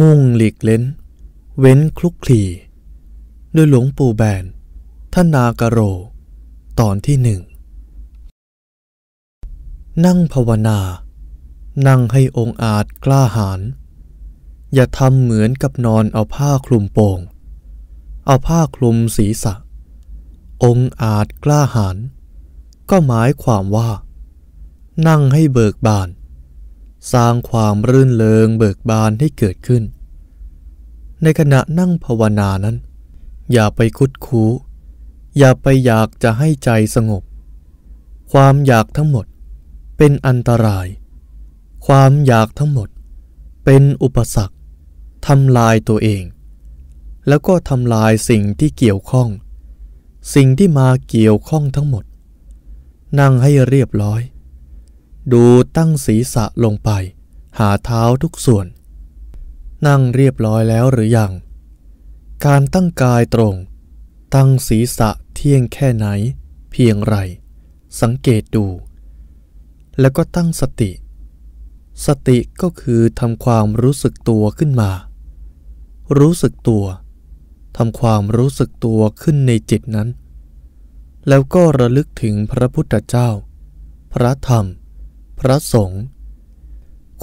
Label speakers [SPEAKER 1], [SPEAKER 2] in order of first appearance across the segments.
[SPEAKER 1] มุ่งหลีกเล้น เว้นคลุกคลีโดยหลวงปู่แบนท่านากโร ตอนที่หนึ่งนั่งภาวนา นั่งให้องค์อาจกล้าหาญอย่าทำเหมือนกับนอนเอาผ้าคลุมโป่งเอาผ้าคลุมศีรษะ องค์อาจกล้าหาญก็หมายความว่า นั่งให้เบิกบานสร้างความรื่นเริงเบิกบานให้เกิดขึ้น ในขณะนั่งภาวนานั้น อย่าไปคุดคู้อย่าไปอยากจะให้ใจสงบ ความอยากทั้งหมดเป็นอันตราย ความอยากทั้งหมด เป็นอุปสรรคทำลายตัวเอง แล้วก็ทำลายสิ่งที่เกี่ยวข้อง สิ่งที่มาเกี่ยวข้องทั้งหมด นั่งให้เรียบร้อยดูตั้งศีรษะลงไป หาเท้าทุกส่วน นั่งเรียบร้อยแล้วหรือยัง การตั้งกายตรง ตั้งศีรษะเที่ยงแค่ไหน เพียงไรสังเกตดู แล้วก็ตั้งสติ สติก็คือทำความรู้สึกตัวขึ้นมา รู้สึกตัวทำความรู้สึกตัวขึ้นในจิตนั้น แล้วก็ระลึกถึงพระพุทธเจ้า พระธรรมพระสงฆ์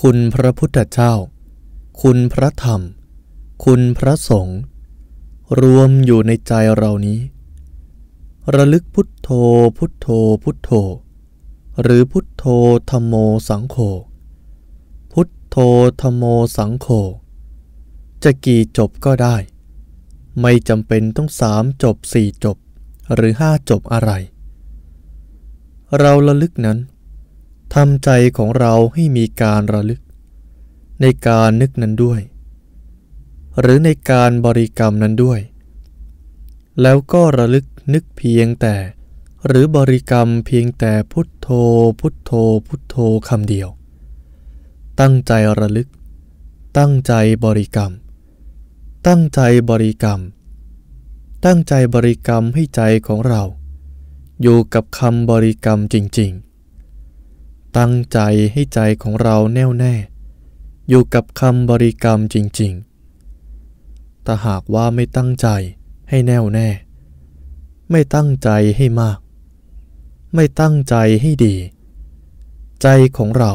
[SPEAKER 1] คุณพระพุทธเจ้า คุณพระธรรม คุณพระสงฆ์ รวมอยู่ในใจเรานี้ ระลึกพุทโธ พุทโธ พุทโธ หรือพุทโธธรรมโมสังโฆ พุทโธธรรมโมสังโฆ จะกี่จบก็ได้ ไม่จำเป็นต้องสามจบสี่จบ หรือห้าจบอะไร เราระลึกนั้นทำใจของเราให้มีการระลึกในการนึกนั้นด้วย หรือในการบริกรรมนั้นด้วย แล้วก็ระลึกนึกเพียงแต่ หรือบริกรรมเพียงแต่พุทโธ พุทโธ พุทโธคำเดียว ตั้งใจระลึก ตั้งใจบริกรรม ตั้งใจบริกรรม ตั้งใจบริกรรมให้ใจของเรา อยู่กับคำบริกรรมจริงๆตั้งใจให้ใจของเราแน่วแน่ อยู่กับคำบริกรรมจริงๆแต่หากว่าไม่ตั้งใจให้แน่วแน่ ไม่ตั้งใจให้มาก ไม่ตั้งใจให้ดี ใจของเรา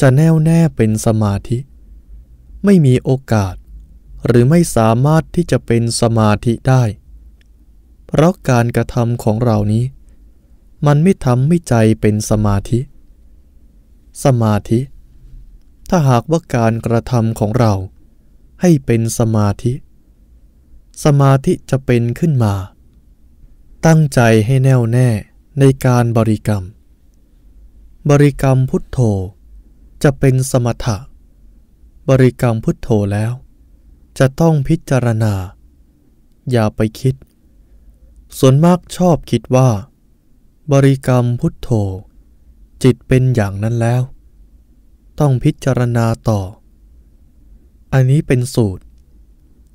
[SPEAKER 1] จะแน่วแน่เป็นสมาธิ ไม่มีโอกาส หรือไม่สามารถที่จะเป็นสมาธิได้ เพราะการกระทำของเรานี้ มันไม่ทำให้ใจเป็นสมาธิสมาธิ ถ้าหากว่าการกระทำของเราให้เป็นสมาธิ สมาธิจะเป็นขึ้นมา ตั้งใจให้แน่วแน่ในการบริกรรม บริกรรมพุทโธจะเป็นสมถะบริกรรมพุทโธแล้ว จะต้องพิจารณา อย่าไปคิด ส่วนมากชอบคิดว่า บริกรรมพุทโธจิตเป็นอย่างนั้นแล้ว ต้องพิจารณาต่อ อันนี้เป็นสูตร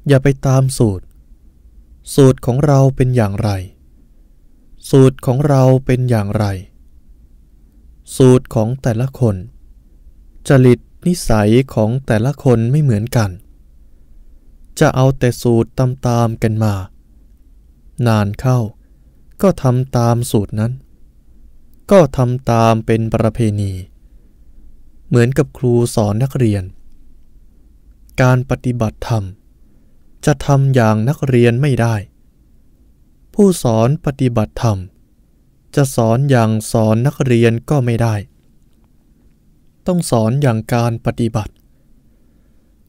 [SPEAKER 1] อย่าไปตามสูตร สูตรของเราเป็นอย่างไร สูตรของเราเป็นอย่างไร สูตรของแต่ละคนจริตนิสัยของแต่ละคนไม่เหมือนกัน จะเอาแต่สูตรตามๆกันมา นานเข้าก็ทำตามสูตรนั้นก็ทำตามเป็นประเพณี เหมือนกับครูสอนนักเรียน การปฏิบัติธรรมจะทำอย่างนักเรียนไม่ได้ ผู้สอนปฏิบัติธรรมจะสอนอย่างสอนนักเรียนก็ไม่ได้ ต้องสอนอย่างการปฏิบัติ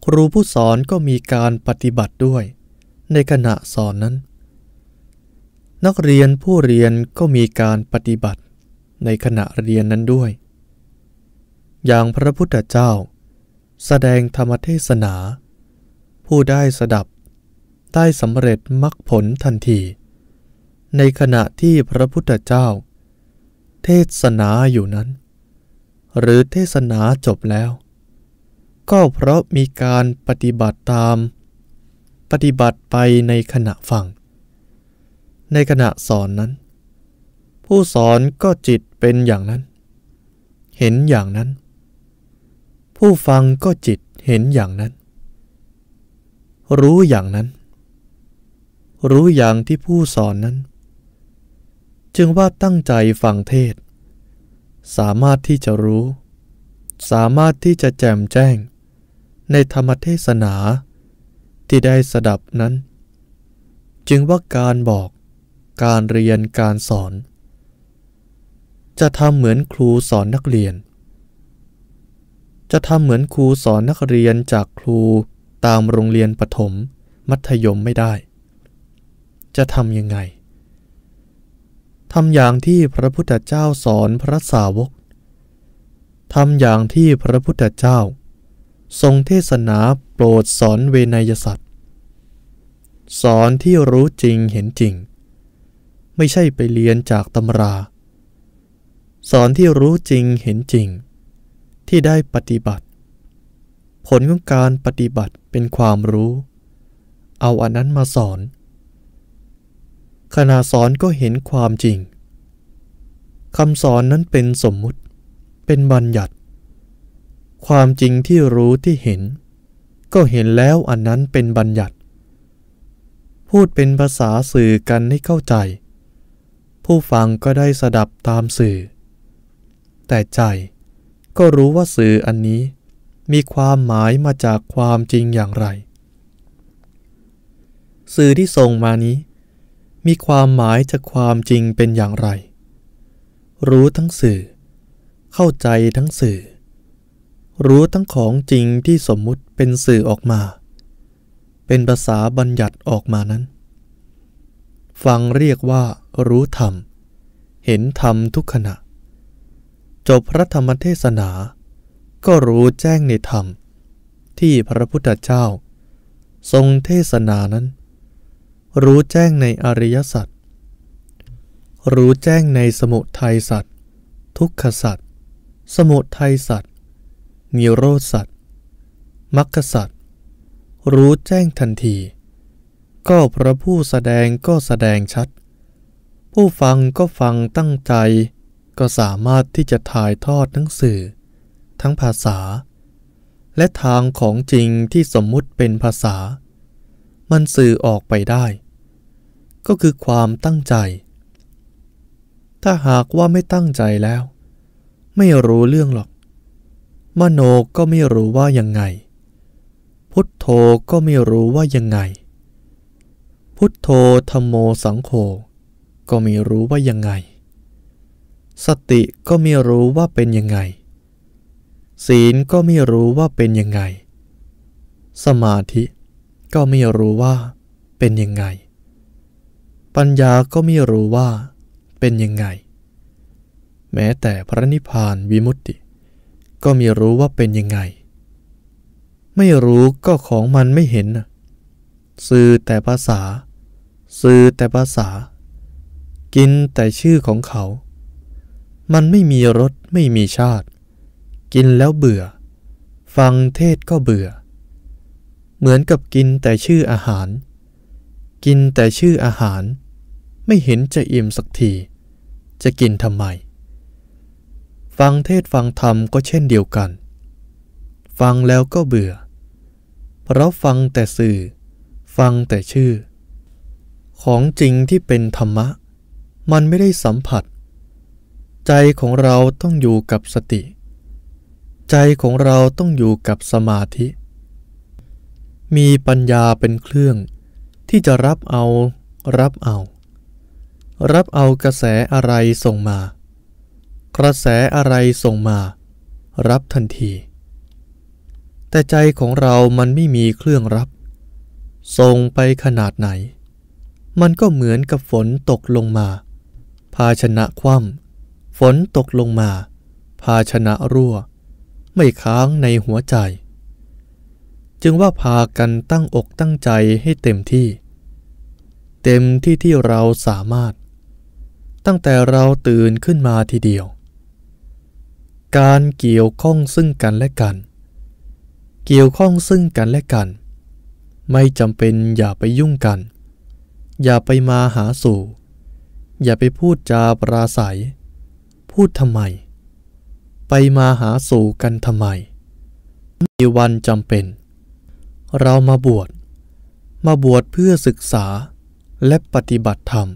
[SPEAKER 1] ครูผู้สอนก็มีการปฏิบัติด้วยในขณะสอนนั้น นักเรียนผู้เรียนก็มีการปฏิบัติในขณะเรียนนั้นด้วย อย่างพระพุทธเจ้าแสดงธรรมเทศนา ผู้ได้สดับได้สำเร็จมรรคผลทันที ในขณะที่พระพุทธเจ้า เทศนาอยู่นั้น หรือเทศนาจบแล้ว ก็เพราะมีการปฏิบัติตาม ปฏิบัติไปในขณะฟังในขณะสอนนั้นผู้สอนก็จิตเป็นอย่างนั้น เห็นอย่างนั้น ผู้ฟังก็จิตเห็นอย่างนั้น รู้อย่างนั้น รู้อย่างที่ผู้สอนนั้น จึงว่าตั้งใจฟังเทศ สามารถที่จะรู้ สามารถที่จะแจ่มแจ้งในธรรมเทศนาที่ได้สดับนั้น จึงว่าการบอก การเรียน การสอนจะทำเหมือนครูสอนนักเรียน จะทำเหมือนครูสอนนักเรียนจากครูตามโรงเรียนปถมมัธยมไม่ได้ จะทำยังไง ทำอย่างที่พระพุทธเจ้าสอนพระสาวก ทำอย่างที่พระพุทธเจ้า ทรงเทศนาโปรดสอนเวนยสัตว์ สอนที่รู้จริงเห็นจริง ไม่ใช่ไปเรียนจากตำราสอนที่รู้จริงเห็นจริงที่ได้ปฏิบัติ ผลของการปฏิบัติเป็นความรู้ เอาอันนั้นมาสอนขณะสอนก็เห็นความจริงคำสอนนั้นเป็นสมมุติเป็นบัญญัติ ความจริงที่รู้ที่เห็น ก็เห็นแล้วอันนั้นเป็นบัญญัติ พูดเป็นภาษาสื่อกันให้เข้าใจ ผู้ฟังก็ได้สดับตามสื่อแต่ใจก็รู้ว่าสื่ออันนี้มีความหมายมาจากความจริงอย่างไร สื่อที่ส่งมานี้ มีความหมายจาก ความจริงเป็นอย่างไร รู้ทั้งสื่อ เข้าใจทั้งสื่อ รู้ทั้งของจริงที่สมมุติเป็นสื่อออกมา เป็นภาษาบัญญัติออกมานั้น ฟังเรียกว่า รู้ธรรม เห็นธรรมทุกขณะจบพระธรรมเทศนา ก็รู้แจ้งในธรรม ที่พระพุทธเจ้า ทรงเทศนานั้น รู้แจ้งในอริยสัจรู้แจ้งในสมุทัยสัจทุกขสัจสมุทัยสัจนิโรสัจมรรคสัจรู้แจ้งทันที ก็พระผู้แสดงก็แสดงชัด ผู้ฟังก็ฟังตั้งใจก็สามารถที่จะถ่ายทอดทั้งสื่อ ทั้งภาษา และทางของจริงที่สมมุติเป็นภาษา มันสื่อออกไปได้ ก็คือความตั้งใจ ถ้าหากว่าไม่ตั้งใจแล้ว ไม่รู้เรื่องหรอก มโนก็ไม่รู้ว่ายังไง พุทโธก็ไม่รู้ว่ายังไง พุทโธธรรมโมสังโฆก็ไม่รู้ว่ายังไงสติก็ไม่รู้ว่าเป็นยังไง ศีลก็ไม่รู้ว่าเป็นยังไง สมาธิก็ไม่รู้ว่า เป็นยังไง ปัญญาก็ไม่รู้ว่า เป็นยังไง แม้แต่พระนิพพานวิมุตติ ก็ไม่รู้ว่าเป็นยังไง ไม่รู้ก็ของมันไม่เห็นสื่อแต่ภาษาสื่อแต่ภาษา กินแต่ชื่อของเขามันไม่มีรส ไม่มีชาติ กินแล้วเบื่อ ฟังเทศก็เบื่อ เหมือนกับกินแต่ชื่ออาหาร กินแต่ชื่ออาหารไม่เห็นจะอิ่มสักทีจะกินทำไมฟังเทศฟังธรรมก็เช่นเดียวกัน ฟังแล้วก็เบื่อ เพราะฟังแต่สื่อ ฟังแต่ชื่อ ของจริงที่เป็นธรรมะ มันไม่ได้สัมผัสใจของเราต้องอยู่กับสติ ใจของเราต้องอยู่กับสมาธิ มีปัญญาเป็นเครื่องที่จะรับเอารับเอา รับเอากระแสอะไรส่งมา กระแสอะไรส่งมา รับทันที แต่ใจของเรามันไม่มีเครื่องรับ ส่งไปขนาดไหน มันก็เหมือนกับฝนตกลงมา ภาชนะคว่ำฝนตกลงมา ภาชนะรั่ว ไม่ค้างในหัวใจ จึงว่าพากันตั้งอกตั้งใจให้เต็มที่ เต็มที่ที่เราสามารถ ตั้งแต่เราตื่นขึ้นมาทีเดียว การเกี่ยวข้องซึ่งกันและกัน เกี่ยวข้องซึ่งกันและกัน ไม่จำเป็นอย่าไปยุ่งกัน อย่าไปมาหาสู่ อย่าไปพูดจาปราศัยพูดทำไม ไปมาหาสู่กันทำไม มีวันจำเป็น เรามาบวชมาบวชเพื่อศึกษาและปฏิบัติธรรม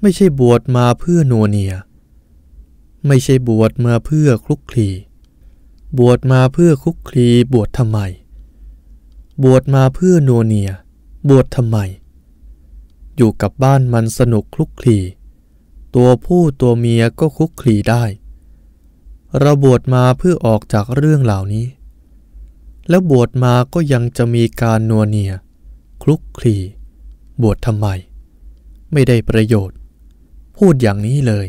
[SPEAKER 1] ไม่ใช่บวชมาเพื่อนัวเนีย ไม่ใช่บวชมาเพื่อคลุกคลีบวชมาเพื่อคลุกคลีบวชทำไม บวชมาเพื่อนัวเนียบวชทำไม อยู่กับบ้านมันสนุกคลุกคลีตัวผู้ตัวเมียก็คุกคลีได้เราบวชมาเพื่อออกจากเรื่องเหล่านี้ แล้วบวชมาก็ยังจะมีการนัวเนีย คลุกคลี บวชทำไม ไม่ได้ประโยชน์ พูดอย่างนี้เลย